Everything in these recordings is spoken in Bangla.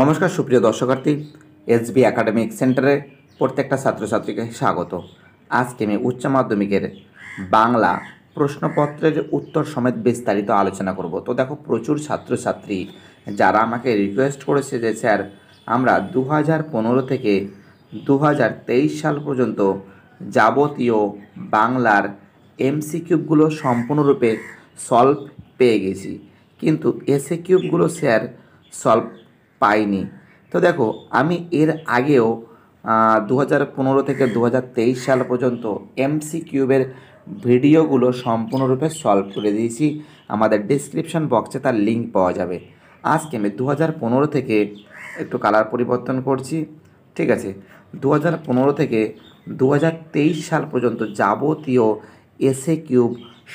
নমস্কার সুপ্রিয় দর্শকার্থী এসবি একাডেমিক সেন্টারে প্রত্যেকটা ছাত্রছাত্রীকে স্বাগত আজকে আমি উচ্চ মাধ্যমিকের বাংলা প্রশ্নপত্রের উত্তর সমেত বিস্তারিত আলোচনা করব তো দেখো প্রচুর ছাত্রছাত্রী যারা আমাকে রিকোয়েস্ট করেছে যে স্যার আমরা দু থেকে দু সাল পর্যন্ত যাবতীয় বাংলার এমসি কিউবগুলো সম্পূর্ণরূপে সলভ পেয়ে গেছি কিন্তু এসএ কিউবগুলো স্যার সলভ পাইনি তো দেখো আমি এর আগেও দু হাজার থেকে দু সাল পর্যন্ত এমসি কিউবের ভিডিওগুলো সম্পূর্ণরূপে সলভ করে দিয়েছি আমাদের ডিসক্রিপশন বক্সে তার লিঙ্ক পাওয়া যাবে আজকে আমি দু হাজার থেকে একটু কালার পরিবর্তন করছি ঠিক আছে দু হাজার থেকে দু সাল পর্যন্ত যাবতীয় এসএ কিউব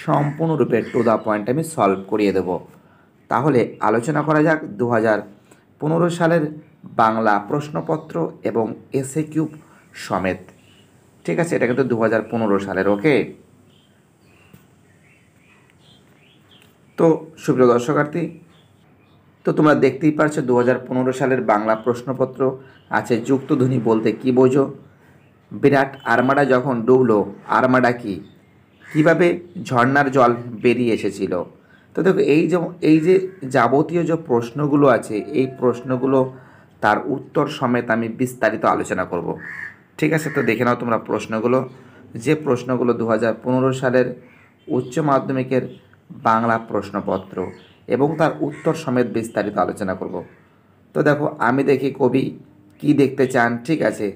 সম্পূর্ণরূপে টু দ্য পয়েন্ট আমি সলভ করিয়ে দেব তাহলে আলোচনা করা যাক দু পনেরো সালের বাংলা প্রশ্নপত্র এবং এসএ কিউব সমেত ঠিক আছে এটা কিন্তু দু হাজার পনেরো সালের ওকে তো সুপ্রিয় দর্শকার্থী তো তোমরা দেখতেই পারছো দু সালের বাংলা প্রশ্নপত্র আছে যুক্তধ্বনি বলতে কি বোঝো বিরাট আর্মাডা যখন ডুবল আর্মাডা কি কিভাবে ঝর্নার জল বেরিয়ে এসেছিল তো দেখো এই যে এই যে যাবতীয় যে প্রশ্নগুলো আছে এই প্রশ্নগুলো তার উত্তর সমেত আমি বিস্তারিত আলোচনা করব ঠিক আছে তো দেখে নাও তোমরা প্রশ্নগুলো যে প্রশ্নগুলো দু সালের উচ্চ মাধ্যমিকের বাংলা প্রশ্নপত্র এবং তার উত্তর সমেত বিস্তারিত আলোচনা করব তো দেখো আমি দেখি কবি কি দেখতে চান ঠিক আছে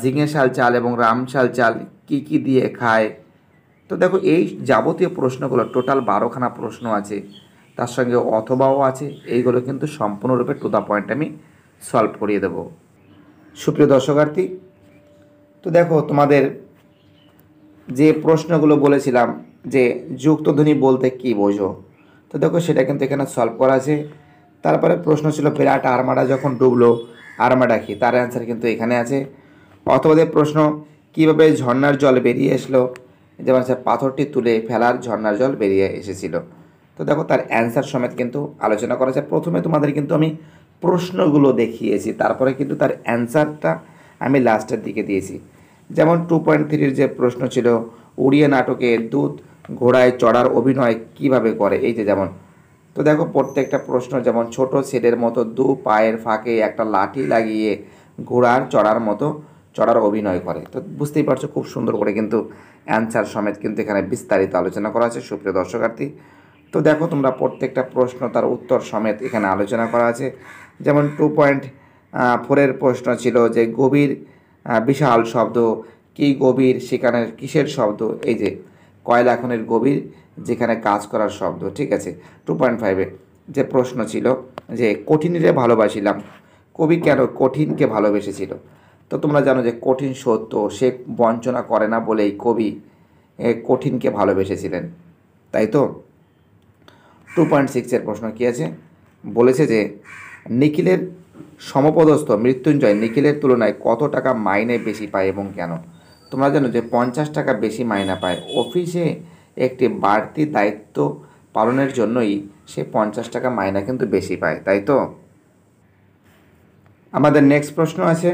ঝিঙে শাল চাল এবং রামশাল চাল কি কি দিয়ে খায় তো দেখো এই যাবতীয় প্রশ্নগুলো টোটাল বারোখানা প্রশ্ন আছে তার সঙ্গে অথবাও আছে এইগুলো কিন্তু সম্পূর্ণরূপে টু দ্য পয়েন্ট আমি সলভ করিয়ে দেব সুপ্রিয় দর্শকার্থী তো দেখো তোমাদের যে প্রশ্নগুলো বলেছিলাম যে যুক্তধ্বনি বলতে কি বোঝো তো দেখো সেটা কিন্তু এখানে সলভ করা আছে তারপরে প্রশ্ন ছিল বিরাট আর্মাডা যখন ডুবলো আর্মাডা কি তার অ্যান্সার কিন্তু এখানে আছে অথবা প্রশ্ন কীভাবে ঝর্নার জল বেরিয়ে আসলো যেমন সে পাথরটি তুলে ফেলার ঝর্নার জল বেরিয়ে এসেছিল তো দেখো তার অ্যান্সার সমেত কিন্তু আলোচনা করা যায় প্রথমে তোমাদের কিন্তু আমি প্রশ্নগুলো দেখিয়েছি তারপরে কিন্তু তার অ্যান্সারটা আমি লাস্টের দিকে দিয়েছি যেমন টু পয়েন্ট থ্রির যে প্রশ্ন ছিল উড়িয়ে নাটকে দুধ ঘোড়ায় চড়ার অভিনয় কিভাবে করে এই যে যেমন তো দেখো প্রত্যেকটা প্রশ্ন যেমন ছোট ছেলের মতো দু পায়ের ফাঁকে একটা লাঠি লাগিয়ে ঘোড়ার চড়ার মতো চড়ার অভিনয় করে তো বুঝতেই পারছো খুব সুন্দর করে কিন্তু অ্যান্সার সমেত কিন্তু এখানে বিস্তারিত আলোচনা করা আছে সুপ্রিয় দর্শকার্থী তো দেখো তোমরা প্রত্যেকটা প্রশ্ন তার উত্তর সমেত এখানে আলোচনা করা আছে যেমন টু পয়েন্ট ফোরের প্রশ্ন ছিল যে গভীর বিশাল শব্দ কি গভীর সেখানে কিসের শব্দ এই যে কয়লা খনির গভীর যেখানে কাজ করার শব্দ ঠিক আছে টু পয়েন্ট ফাইভে যে প্রশ্ন ছিল যে কঠিনীরে ভালোবাসিলাম কবি কেন কঠিনকে ভালোবেসেছিল তো তোমরা জানো যে কঠিন সত্য সে বঞ্চনা করে না বলেই কবি কঠিনকে ভালোবেসেছিলেন তাই তো টু পয়েন্ট সিক্সের প্রশ্ন কী আছে বলেছে যে নিখিলের সমপদস্থ মৃত্যুঞ্জয় নিখিলের তুলনায় কত টাকা মাইনে বেশি পায় এবং কেন তোমরা জানো যে পঞ্চাশ টাকা বেশি মাইনা পায় অফিসে একটি বাড়তি দায়িত্ব পালনের জন্যই সে পঞ্চাশ টাকা মাইনা কিন্তু বেশি পায় তাই তো আমাদের নেক্সট প্রশ্ন আছে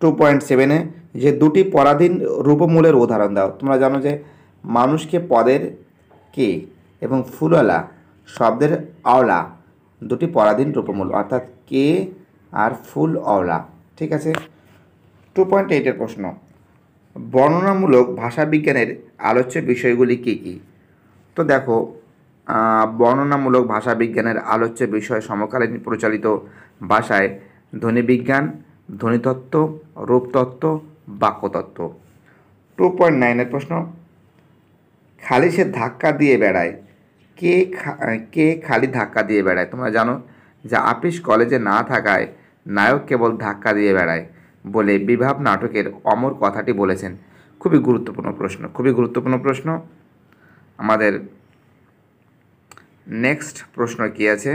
টু পয়েন্ট সেভেনে যে দুটি পরাধীন রূপমূলের উদাহরণ দাও তোমরা জানো যে মানুষকে পদের কে এবং ফুলওয়ালা শব্দের আওলা দুটি পরাধীন রূপমূল অর্থাৎ কে আর ফুল অওলা ঠিক আছে টু পয়েন্ট এইটের প্রশ্ন বর্ণনামূলক ভাষাবিজ্ঞানের আলোচ্য বিষয়গুলি কী কী তো দেখো বর্ণনামূলক ভাষাবিজ্ঞানের আলোচ্য বিষয় সমকালীন প্রচলিত ভাষায় ধ্বনিবিজ্ঞান ধ্বনিতত্ত্ব রূপতত্ত্ব বাক্যতত্ত্ব টু পয়েন্ট নাইনের প্রশ্ন খালি সে ধাক্কা দিয়ে বেড়ায় কে কে খালি ধাক্কা দিয়ে বেড়ায় তোমরা জানো যে আপিস কলেজে না থাকায় নায়ক কেবল ধাক্কা দিয়ে বেড়ায় বলে বিভাব নাটকের অমর কথাটি বলেছেন খুবই গুরুত্বপূর্ণ প্রশ্ন খুবই গুরুত্বপূর্ণ প্রশ্ন আমাদের নেক্সট প্রশ্ন কী আছে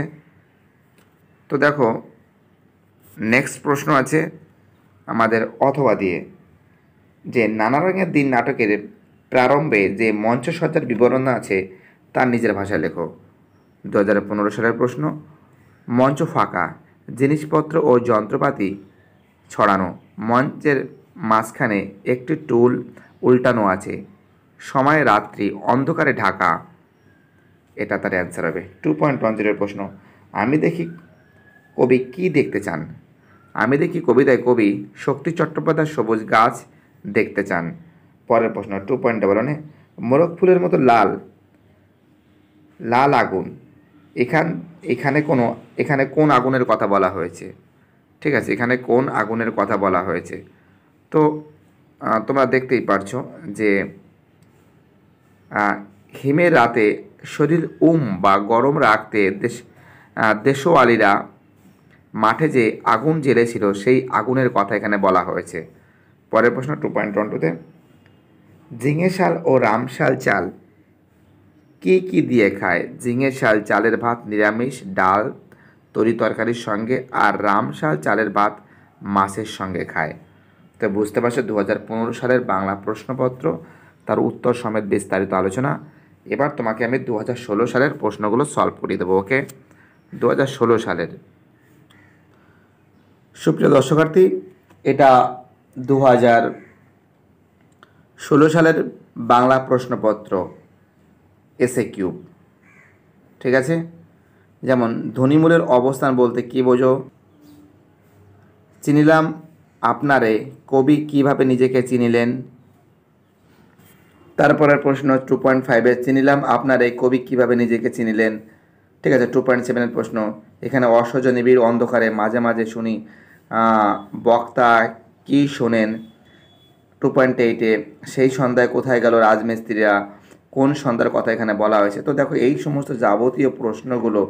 তো দেখো নেক্সট প্রশ্ন আছে আমাদের অথবা দিয়ে যে নানা রঙের দিন নাটকের প্রারম্ভে যে মঞ্চসজ্জার বিবরণ আছে তার নিজের ভাষায় লেখো দু হাজার পনেরো সালের প্রশ্ন মঞ্চ ফাঁকা জিনিসপত্র ও যন্ত্রপাতি ছড়ানো মঞ্চের মাঝখানে একটি টুল উল্টানো আছে সময় রাত্রি অন্ধকারে ঢাকা এটা তার অ্যান্সার হবে টু পয়েন্ট ওয়ান জিরোর প্রশ্ন আমি দেখি কবি কী দেখতে চান আমি দেখি কবিতায় কবি শক্তি চট্টোপাধ্যায় সবুজ গাছ দেখতে চান পরের প্রশ্ন টু পয়েন্ট ডাবল ওয়ানে মোরগ ফুলের মতো লাল লাল আগুন এখান এখানে কোনো এখানে কোন আগুনের কথা বলা হয়েছে ঠিক আছে এখানে কোন আগুনের কথা বলা হয়েছে তো তোমরা দেখতেই পারছ যে হিমের রাতে শরীর উম বা গরম রাখতে দেশ দেশওয়ালিরা মাঠে যে আগুন জ্বেলেছিল সেই আগুনের কথা এখানে বলা হয়েছে পরের প্রশ্ন টু পয়েন্ট ওয়ান টুতে ঝিঙে শাল ও রামশাল চাল কি কি দিয়ে খায় ঝিঙে শাল চালের ভাত নিরামিষ ডাল তরি তরকারির সঙ্গে আর রামশাল চালের ভাত মাছের সঙ্গে খায় তো বুঝতে পারছো দু সালের বাংলা প্রশ্নপত্র তার উত্তর সমেত বিস্তারিত আলোচনা এবার তোমাকে আমি দু সালের প্রশ্নগুলো সলভ করিয়ে দেবো ওকে দু সালের সুপ্রিয় দর্শকার্থী এটা দু হাজার ষোলো সালের বাংলা প্রশ্নপত্র এসএ কিউব ঠিক আছে যেমন ধনীমূলের অবস্থান বলতে কি বোঝো চিনিলাম আপনারে কবি কিভাবে নিজেকে চিনিলেন তারপরের প্রশ্ন টু পয়েন্ট ফাইভে চিনিলাম আপনারে কবি কিভাবে নিজেকে চিনিলেন ঠিক আছে টু পয়েন্ট সেভেনের প্রশ্ন এখানে অসহজ নিবিড় অন্ধকারে মাঝে মাঝে শুনি বক্তা কী শোনেন টু পয়েন্ট এইটে সেই সন্ধ্যায় কোথায় গেল রাজমিস্ত্রিরা কোন সন্ধ্যার কথা এখানে বলা হয়েছে তো দেখো এই সমস্ত যাবতীয় প্রশ্নগুলো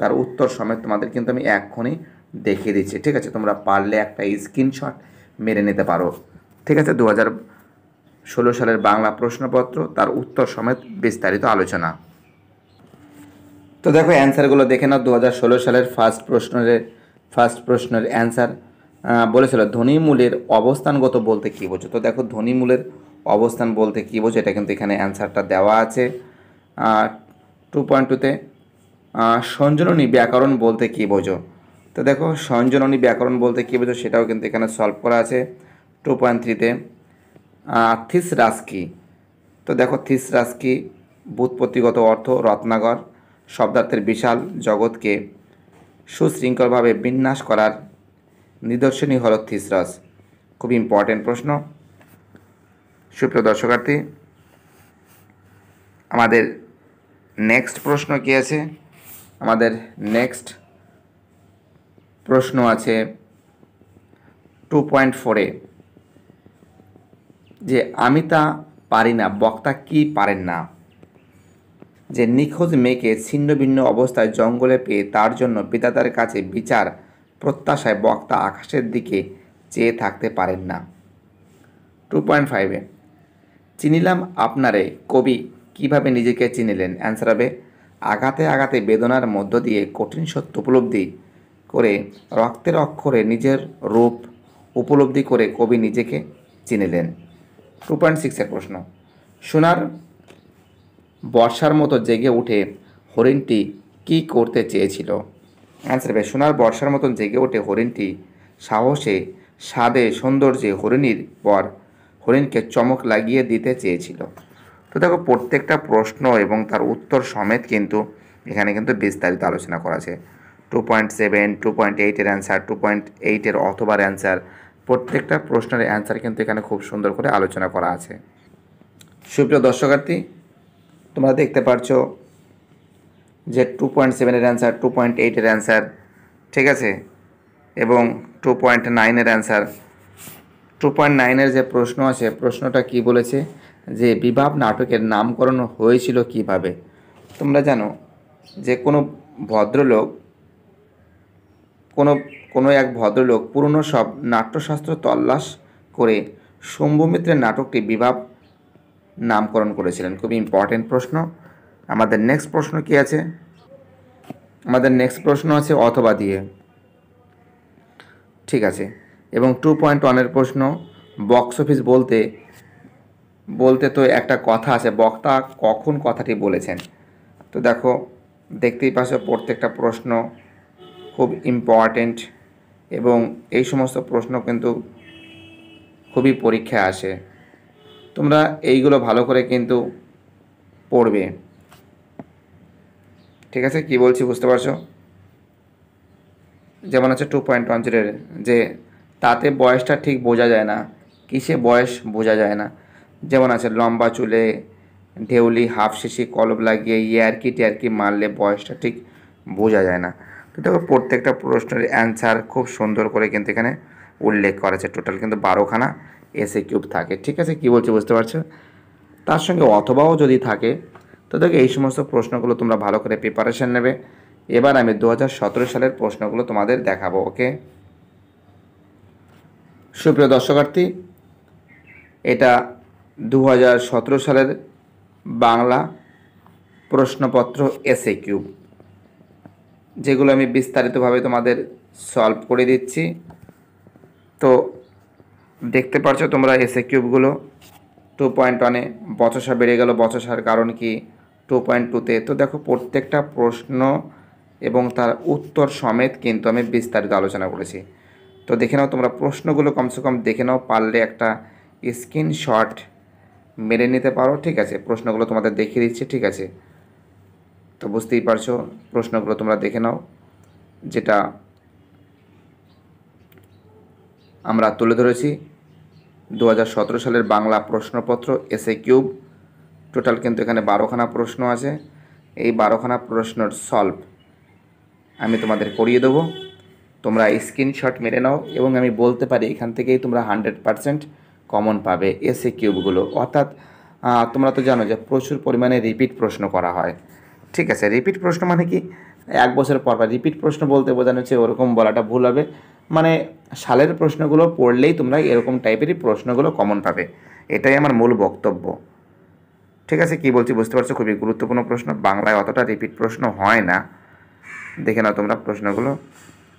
তার উত্তর সমেত তোমাদের কিন্তু আমি এক্ষুনি দেখে দিচ্ছি ঠিক আছে তোমরা পারলে একটা স্ক্রিনশট মেরে নিতে পারো ঠিক আছে দু হাজার ষোলো সালের বাংলা প্রশ্নপত্র তার উত্তর সমেত বিস্তারিত আলোচনা তো দেখো অ্যান্সারগুলো দেখে নাও দু সালের ফার্স্ট প্রশ্নের ফার্স্ট প্রশ্নের অ্যান্সার বলেছিল ধ্বনিমূলের অবস্থানগত বলতে কী বোঝো তো দেখো ধ্বনিমূলের অবস্থান বলতে কী বোঝো এটা কিন্তু এখানে অ্যান্সারটা দেওয়া আছে টু পয়েন্ট টুতে সঞ্জননী ব্যাকরণ বলতে কী বোঝো তো দেখো সঞ্জননী ব্যাকরণ বলতে কী বোঝো সেটাও কিন্তু এখানে সলভ করা আছে টু পয়েন্ট থ্রিতে থিস রাস্কি তো দেখো থিস রাস্কি বুৎপত্তিগত অর্থ রত্নাগর শব্দার্থের বিশাল জগৎকে সুশৃঙ্খলভাবে বিন্যাস করার নিদর্শনী হল থিসরাস খুব ইম্পর্টেন্ট প্রশ্ন সুপ্রিয় দর্শকার্থী আমাদের নেক্সট প্রশ্ন কি আছে আমাদের নেক্সট প্রশ্ন আছে টু পয়েন্ট ফোরে যে আমি তা পারি না বক্তা কি পারেন না যে নিখোঁজ মেয়েকে ছিন্নভিন্ন অবস্থায় জঙ্গলে পেয়ে তার জন্য পিতাতার কাছে বিচার প্রত্যাশায় বক্তা আকাশের দিকে চেয়ে থাকতে পারেন না টু পয়েন্ট ফাইভে চিনিলাম আপনারে কবি কিভাবে নিজেকে চিনিলেন অ্যান্সার হবে আঘাতে আঘাতে বেদনার মধ্য দিয়ে কঠিন সত্য উপলব্ধি করে রক্তের অক্ষরে নিজের রূপ উপলব্ধি করে কবি নিজেকে চিনিলেন টু পয়েন্ট সিক্সের প্রশ্ন সোনার বর্ষার মতো জেগে উঠে হরিণটি কি করতে চেয়েছিল অ্যান্সার হবে সোনার বর্ষার মতন জেগে ওঠে হরিণটি সাহসে স্বাদে সৌন্দর্যে হরিণীর পর হরিণকে চমক লাগিয়ে দিতে চেয়েছিল তো দেখো প্রত্যেকটা প্রশ্ন এবং তার উত্তর সমেত কিন্তু এখানে কিন্তু বিস্তারিত আলোচনা করা আছে two point seven two point এইটের অ্যান্সার টু পয়েন্ট এইটের অথবার অ্যান্সার প্রত্যেকটা প্রশ্নের অ্যান্সার কিন্তু এখানে খুব সুন্দর করে আলোচনা করা আছে সুপ্রিয় দর্শকার্থী তোমরা দেখতে পারছো যে টু পয়েন্ট সেভেনের অ্যান্সার টু পয়েন্ট এইটের অ্যান্সার ঠিক আছে এবং টু পয়েন্ট নাইনের অ্যান্সার টু পয়েন্ট নাইনের যে প্রশ্ন আছে প্রশ্নটা কি বলেছে যে বিভাব নাটকের নামকরণ হয়েছিল কিভাবে তোমরা জানো যে কোনো ভদ্রলোক কোনো কোনো এক ভদ্রলোক পুরনো সব নাট্যশাস্ত্র তল্লাশ করে শম্ভুমিত্রের নাটকটি বিভাব নামকরণ করেছিলেন খুবই ইম্পর্টেন্ট প্রশ্ন আমাদের নেক্সট প্রশ্ন কি আছে আমাদের নেক্সট প্রশ্ন আছে অথবা দিয়ে ঠিক আছে এবং টু পয়েন্ট ওয়ানের প্রশ্ন বক্স অফিস বলতে বলতে তো একটা কথা আছে বক্তা কখন কথাটি বলেছেন তো দেখো দেখতেই পাচ্ছ প্রত্যেকটা প্রশ্ন খুব ইম্পর্টেন্ট এবং এই সমস্ত প্রশ্ন কিন্তু খুবই পরীক্ষায় আসে তোমরা এইগুলো ভালো করে কিন্তু পড়বে ঠিক আছে কি বলছি বুঝতে পারছো যেমন আছে টু পয়েন্ট ওয়ান জিরোর যে তাতে বয়সটা ঠিক বোঝা যায় না কিসে বয়স বোঝা যায় না যেমন আছে লম্বা চুলে ঢেউলি হাফ শিশি কলব লাগিয়ে ইয়ারকি টিয়ারকি মারলে বয়সটা ঠিক বোঝা যায় না তো দেখো প্রত্যেকটা প্রশ্নের অ্যান্সার খুব সুন্দর করে কিন্তু এখানে উল্লেখ করা আছে টোটাল কিন্তু বারোখানা এসএ কিউব থাকে ঠিক আছে কি বলছি বুঝতে পারছো তার সঙ্গে অথবাও যদি থাকে তো দেখো এই সমস্ত প্রশ্নগুলো তোমরা ভালো করে প্রিপারেশান নেবে এবার আমি দু সালের প্রশ্নগুলো তোমাদের দেখাবো ওকে সুপ্রিয় দর্শকার্থী এটা দু সালের বাংলা প্রশ্নপত্র এসএ কিউব যেগুলো আমি বিস্তারিতভাবে তোমাদের সলভ করে দিচ্ছি তো দেখতে পারছো তোমরা এসএ কিউবগুলো টু পয়েন্ট ওয়ানে বচসা বেড়ে গেল বচসার কারণ কি টু পয়েন্ট টুতে তো দেখো প্রত্যেকটা প্রশ্ন এবং তার উত্তর সমেত কিন্তু আমি বিস্তারিত আলোচনা করেছি তো দেখে নাও তোমরা প্রশ্নগুলো কমসে কম দেখে নাও পারলে একটা স্ক্রিনশট মেরে নিতে পারো ঠিক আছে প্রশ্নগুলো তোমাদের দেখিয়ে দিচ্ছি ঠিক আছে তো বুঝতেই পারছো প্রশ্নগুলো তোমরা দেখে নাও যেটা আমরা তুলে ধরেছি দু সালের বাংলা প্রশ্নপত্র এসএ কিউব টোটাল কিন্তু এখানে বারোখানা প্রশ্ন আছে এই বারোখানা প্রশ্নর সলভ আমি তোমাদের করিয়ে দেবো তোমরা স্ক্রিনশট মেরে নাও এবং আমি বলতে পারি এখান থেকেই তোমরা হান্ড্রেড কমন পাবে এসএ কিউবগুলো অর্থাৎ তোমরা তো জানো যে প্রচুর পরিমাণে রিপিট প্রশ্ন করা হয় ঠিক আছে রিপিট প্রশ্ন মানে কি এক বছর পর পর রিপিট প্রশ্ন বলতে বোঝানো হচ্ছে ওরকম বলাটা ভুল হবে মানে সালের প্রশ্নগুলো পড়লেই তোমরা এরকম টাইপেরই প্রশ্নগুলো কমন পাবে এটাই আমার মূল বক্তব্য ঠিক আছে কি বলছি বুঝতে পারছো খুবই গুরুত্বপূর্ণ প্রশ্ন বাংলায় অতটা রিপিট প্রশ্ন হয় না দেখে নাও তোমরা প্রশ্নগুলো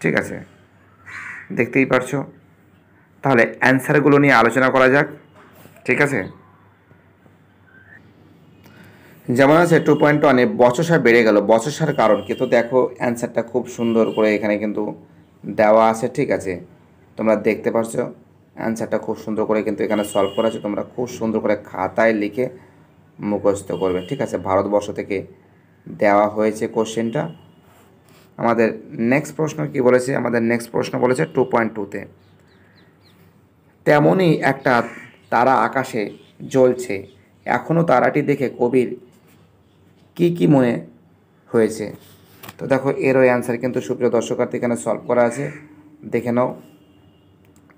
ঠিক আছে দেখতেই পারছো তাহলে অ্যান্সারগুলো নিয়ে আলোচনা করা যাক ঠিক আছে যেমন আছে টু পয়েন্ট ওয়ানে বচসা বেড়ে গেল বচসার কারণ কি তো দেখো অ্যান্সারটা খুব সুন্দর করে এখানে কিন্তু দেওয়া আছে ঠিক আছে তোমরা দেখতে পারছো অ্যান্সারটা খুব সুন্দর করে কিন্তু এখানে সলভ করা আছে তোমরা খুব সুন্দর করে খাতায় লিখে মুখস্থ করবে ঠিক আছে ভারতবর্ষ থেকে দেওয়া হয়েছে কোশ্চেনটা আমাদের নেক্সট প্রশ্ন কি বলেছে আমাদের নেক্সট প্রশ্ন বলেছে টু পয়েন্ট টুতে তেমনই একটা তারা আকাশে জ্বলছে এখনও তারাটি দেখে কবির কি কি মনে হয়েছে তো দেখো এরও অ্যান্সার কিন্তু সুপ্রিয় দর্শকার্থী এখানে সলভ করা আছে দেখে নাও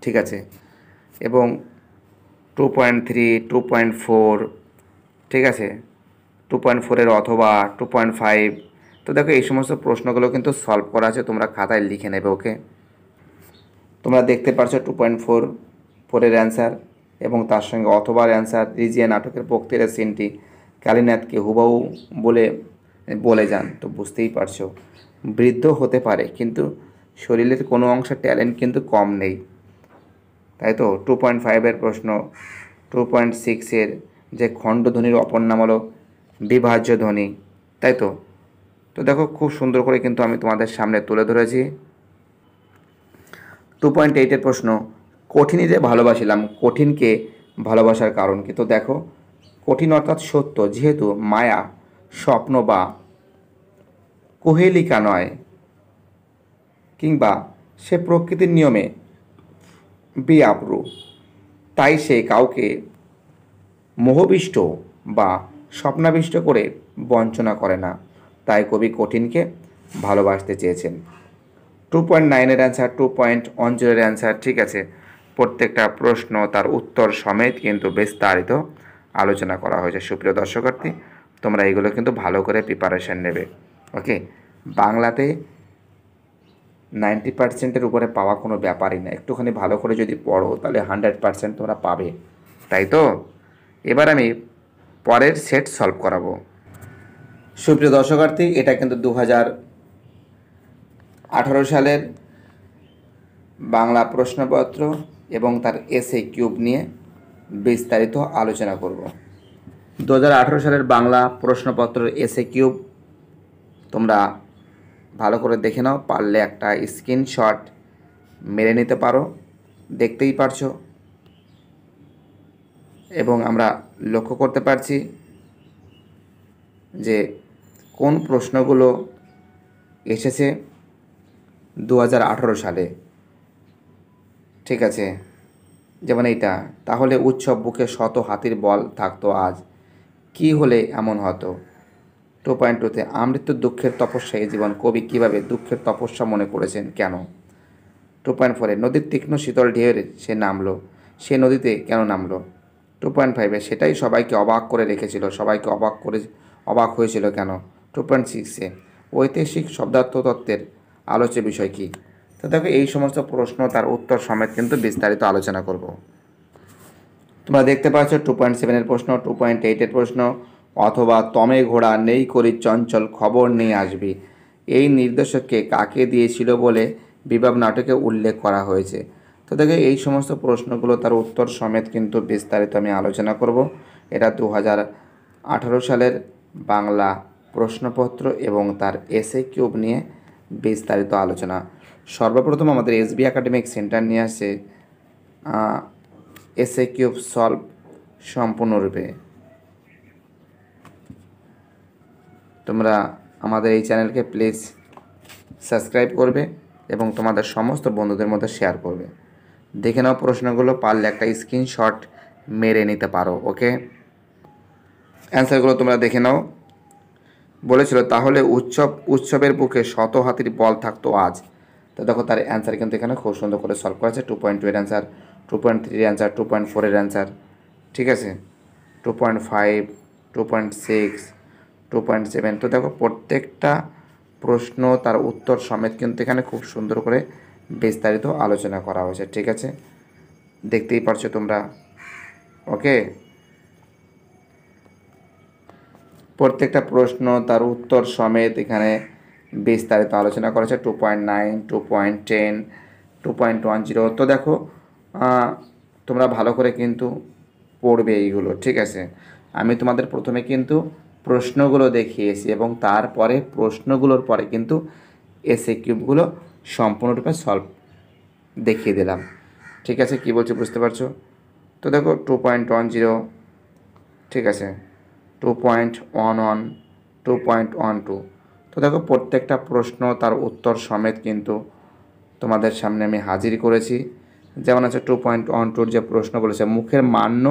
ঠিক আছে এবং two point three two point four ঠিক আছে টু পয়েন্ট ফোরের অথবা টু পয়েন্ট ফাইভ তো দেখো এই সমস্ত প্রশ্নগুলো কিন্তু সলভ করা আছে তোমরা খাতায় লিখে নেবে ওকে তোমরা দেখতে পারছো টু পয়েন্ট ফোর ফোরের অ্যান্সার এবং তার সঙ্গে অথবার অ্যান্সার রিজিয়ান নাটকের বক্তিয়ারের সিনটি কালীনাথকে হুবাহু বলে বলে যান তো বুঝতেই পারছো বৃদ্ধ হতে পারে কিন্তু শরীরের কোনো অংশে ট্যালেন্ট কিন্তু কম নেই তাই তো টু পয়েন্ট ফাইভের প্রশ্ন টু পয়েন্ট সিক্সের যে খণ্ডধ্বনির অপর নাম হলো বিভাজ্য ধ্বনি তাই তো তো দেখো খুব সুন্দর করে কিন্তু আমি তোমাদের সামনে তুলে ধরেছি টু পয়েন্ট এইটের প্রশ্ন যে ভালোবাসিলাম কঠিনকে ভালোবাসার কারণ কি তো দেখো কঠিন অর্থাৎ সত্য যেহেতু মায়া স্বপ্ন বা কোহেলিকা নয় কিংবা সে প্রকৃতির নিয়মে বিয়াপ্রু তাই সে কাউকে মোহবিষ্ট বা স্বপ্নাবিষ্ট করে বঞ্চনা করে না তাই কবি কঠিনকে ভালোবাসতে চেয়েছেন টু পয়েন্ট নাইনের অ্যান্সার টু পয়েন্ট অঞ্চলের অ্যান্সার ঠিক আছে প্রত্যেকটা প্রশ্ন তার উত্তর সমেত কিন্তু বিস্তারিত আলোচনা করা হয়েছে সুপ্রিয় দর্শকার্থী তোমরা এগুলো কিন্তু ভালো করে প্রিপারেশান নেবে ওকে বাংলাতে নাইনটি পার্সেন্টের উপরে পাওয়া কোনো ব্যাপারই না একটুখানি ভালো করে যদি পড়ো তাহলে হান্ড্রেড পার্সেন্ট তোমরা পাবে তাই তো এবার আমি পরের সেট সলভ করাবো সুপ্রিয় দর্শকার্থী এটা কিন্তু দু হাজার সালের বাংলা প্রশ্নপত্র এবং তার এসএ কিউব নিয়ে বিস্তারিত আলোচনা করব দু সালের বাংলা প্রশ্নপত্র এসে কিউব তোমরা ভালো করে দেখে নাও পারলে একটা স্ক্রিনশট মেরে নিতে পারো দেখতেই পারছো এবং আমরা লক্ষ্য করতে পারছি যে কোন প্রশ্নগুলো এসেছে দু সালে ঠিক আছে যেমন এইটা তাহলে উৎসব বুকে শত হাতির বল থাকতো আজ কি হলে এমন হতো টু পয়েন্ট টুতে আমৃত্যু দুঃখের এই জীবন কবি কীভাবে দুঃখের তপস্যা মনে করেছেন কেন টু পয়েন্ট ফোরে নদীর তীক্ষ্ণ শীতল ঢেউয়ে সে নামলো সে নদীতে কেন নামলো টু পয়েন্ট ফাইভে সেটাই সবাইকে অবাক করে রেখেছিল সবাইকে অবাক করে অবাক হয়েছিল কেন টু পয়েন্ট সিক্সে ঐতিহাসিক শব্দার্থ তত্ত্বের আলোচ্য বিষয় কী তো দেখো এই সমস্ত প্রশ্ন তার উত্তর সমেত কিন্তু বিস্তারিত আলোচনা করব তোমরা দেখতে পাচ্ছ টু পয়েন্ট সেভেনের প্রশ্ন টু পয়েন্ট এইটের প্রশ্ন অথবা তমে ঘোড়া নেই করি চঞ্চল খবর নিয়ে আসবি এই নির্দেশককে কাকে দিয়েছিল বলে বিবাব নাটকে উল্লেখ করা হয়েছে তো দেখো এই সমস্ত প্রশ্নগুলো তার উত্তর সমেত কিন্তু বিস্তারিত আমি আলোচনা করব এটা দু সালের বাংলা প্রশ্নপত্র এবং তার এসে কিউব নিয়ে বিস্তারিত আলোচনা সর্বপ্রথম আমাদের এসবি একাডেমিক সেন্টার নিয়ে আসে এসএ কিউব সলভ সম্পূর্ণরূপে তোমরা আমাদের এই চ্যানেলকে প্লিজ সাবস্ক্রাইব করবে এবং তোমাদের সমস্ত বন্ধুদের মধ্যে শেয়ার করবে দেখে নাও প্রশ্নগুলো পারলে একটা স্ক্রিনশট মেরে নিতে পারো ওকে অ্যান্সারগুলো তোমরা দেখে নাও বলেছিল তাহলে উৎসব উৎসবের বুকে শত হাতির বল থাকতো আজ তো দেখো তার অ্যান্সার কিন্তু এখানে খুব সুন্দর করে সলভ করা টু পয়েন্ট টু এর অ্যান্সার টু পয়েন্ট থ্রির অ্যান্সার টু পয়েন্ট ফোরের অ্যান্সার ঠিক আছে two point five two point six two point seven তো দেখো প্রত্যেকটা প্রশ্ন তার উত্তর সমেত কিন্তু এখানে খুব সুন্দর করে বিস্তারিত আলোচনা করা হয়েছে ঠিক আছে দেখতেই পারছো তোমরা ওকে প্রত্যেকটা প্রশ্ন তার উত্তর সমেত এখানে বিস্তারিত আলোচনা করেছে two point nine two point ten two point one zero তো দেখো তোমরা ভালো করে কিন্তু পড়বে এইগুলো ঠিক আছে আমি তোমাদের প্রথমে কিন্তু প্রশ্নগুলো দেখিয়েছি এবং তারপরে প্রশ্নগুলোর পরে কিন্তু এসে কিউবগুলো সম্পূর্ণরূপে সলভ দেখিয়ে দিলাম ঠিক আছে কি বলছি বুঝতে পারছো তো দেখো টু পয়েন্ট ওয়ান জিরো ঠিক আছে two point one one two point one two তো দেখো প্রত্যেকটা প্রশ্ন তার উত্তর সমেত কিন্তু তোমাদের সামনে আমি হাজির করেছি যেমন আছে টু পয়েন্ট ওয়ান টুর যে প্রশ্ন বলেছে মুখের মান্য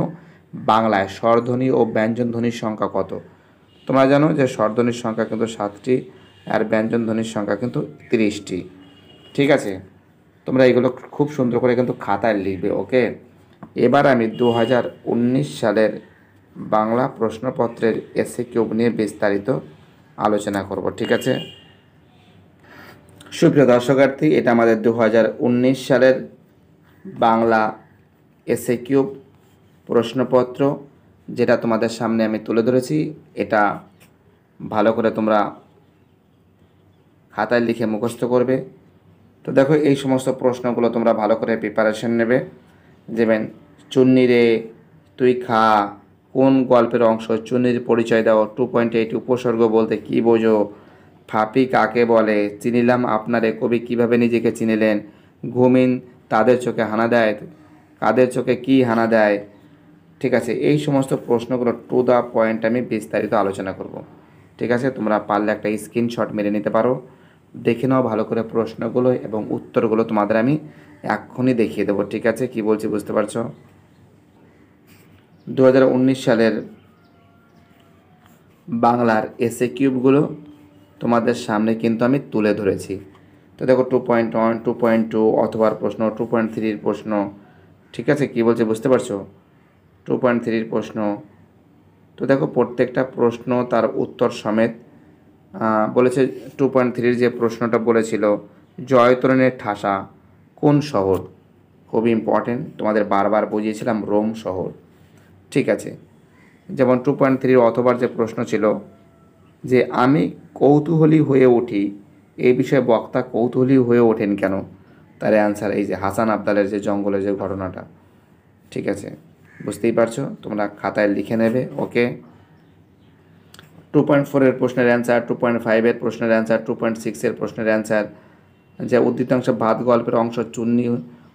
বাংলায় স্বরধ্বনি ও ব্যঞ্জনধ্বনির সংখ্যা কত তোমরা জানো যে স্বরধ্বনির সংখ্যা কিন্তু সাতটি আর ব্যঞ্জনধ্বনির সংখ্যা কিন্তু তিরিশটি ঠিক আছে তোমরা এগুলো খুব সুন্দর করে কিন্তু খাতায় লিখবে ওকে এবার আমি দু সালের বাংলা প্রশ্নপত্রের এসে কিউব নিয়ে বিস্তারিত আলোচনা করব ঠিক আছে সুপ্রিয় দর্শকার্থী এটা আমাদের দু সালের বাংলা এসএ কিউব প্রশ্নপত্র যেটা তোমাদের সামনে আমি তুলে ধরেছি এটা ভালো করে তোমরা খাতায় লিখে মুখস্থ করবে তো দেখো এই সমস্ত প্রশ্নগুলো তোমরা ভালো করে প্রিপারেশন নেবে যেমন চুন্নি রে তুই খা কোন গল্পের অংশ চুনির পরিচয় দাও টু পয়েন্ট এইট উপসর্গ বলতে কি বোঝো ফাপি কাকে বলে চিনিলাম আপনারে কবি কিভাবে নিজেকে চিনিলেন ঘুমিন তাদের চোখে হানা দেয় কাদের চোখে কি হানা দেয় ঠিক আছে এই সমস্ত প্রশ্নগুলো টু দ্য পয়েন্ট আমি বিস্তারিত আলোচনা করব ঠিক আছে তোমরা পারলে একটা স্ক্রিনশট মেরে নিতে পারো দেখে নাও ভালো করে প্রশ্নগুলো এবং উত্তরগুলো তোমাদের আমি এক্ষুনি দেখিয়ে দেবো ঠিক আছে কি বলছি বুঝতে পারছো দু সালের বাংলার এসএ কিউবগুলো তোমাদের সামনে কিন্তু আমি তুলে ধরেছি তো দেখো two point one two point two অথবার প্রশ্ন টু পয়েন্ট থ্রির প্রশ্ন ঠিক আছে কী বলছে বুঝতে পারছো টু পয়েন্ট থ্রির প্রশ্ন তো দেখো প্রত্যেকটা প্রশ্ন তার উত্তর সমেত বলেছে টু পয়েন্ট থ্রির যে প্রশ্নটা বলেছিল জয়তরণের ঠাসা কোন শহর খুবই ইম্পর্টেন্ট তোমাদের বারবার বুঝিয়েছিলাম রোম শহর ঠিক আছে যেমন টু পয়েন্ট থ্রির অথবার যে প্রশ্ন ছিল যে আমি কৌতূহলী হয়ে উঠি এই বিষয়ে বক্তা কৌতূহলী হয়ে ওঠেন কেন তার অ্যান্সার এই যে হাসান আবদালের যে জঙ্গলের যে ঘটনাটা ঠিক আছে বুঝতেই পারছো তোমরা খাতায় লিখে নেবে ওকে টু পয়েন্ট ফোরের প্রশ্নের অ্যান্সার টু পয়েন্ট ফাইভের প্রশ্নের অ্যান্সার টু পয়েন্ট সিক্সের প্রশ্নের অ্যান্সার যে উদ্দিতাংশ ভাত গল্পের অংশ চুন্নি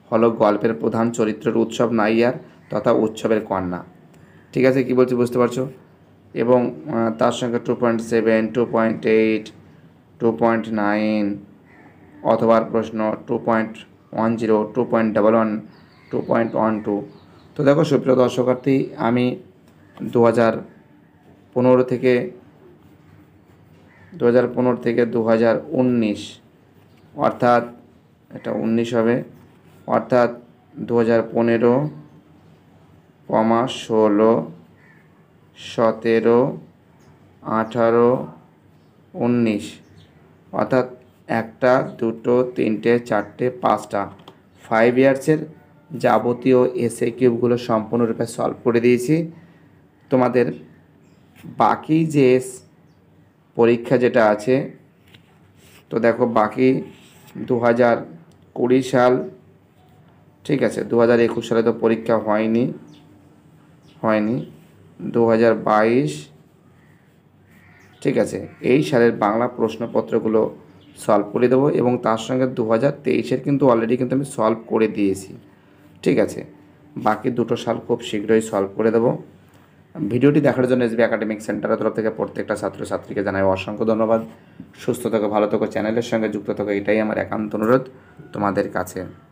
হল গল্পের প্রধান চরিত্রের উৎসব নাইয়ার তথা উৎসবের কন্যা ঠিক আছে কি বলছি বুঝতে পারছো এবং তার সঙ্গে two point seven two point eight two point nine অথবা প্রশ্ন two point one zero two point double one two point one two তো দেখো সুপ্রিয় দর্শকার্থী আমি দু হাজার পনেরো থেকে দু হাজার পনেরো থেকে দু হাজার উনিশ অর্থাৎ এটা উনিশ হবে অর্থাৎ দু হাজার পনেরো কমা ষোলো সতেরো আঠারো উনিশ অর্থাৎ একটা দুটো তিনটে চারটে পাঁচটা ফাইভ ইয়ার্সের যাবতীয় এসএ কিউবগুলো সম্পূর্ণরূপে সলভ করে দিয়েছি তোমাদের বাকি যে পরীক্ষা যেটা আছে তো দেখো বাকি দু হাজার কুড়ি সাল ঠিক আছে দু হাজার একুশ সালে তো পরীক্ষা হয়নি হয়নি দু ঠিক আছে এই সালের বাংলা প্রশ্নপত্রগুলো সলভ করে দেবো এবং তার সঙ্গে দু হাজার তেইশের কিন্তু অলরেডি কিন্তু আমি সলভ করে দিয়েছি ঠিক আছে বাকি দুটো সাল খুব শীঘ্রই সলভ করে দেবো ভিডিওটি দেখার জন্য এসবি একাডেমিক সেন্টারের তরফ থেকে প্রত্যেকটা ছাত্রছাত্রীকে জানাই অসংখ্য ধন্যবাদ সুস্থ থাকো ভালো থাকো চ্যানেলের সঙ্গে যুক্ত থাকো এটাই আমার একান্ত অনুরোধ তোমাদের কাছে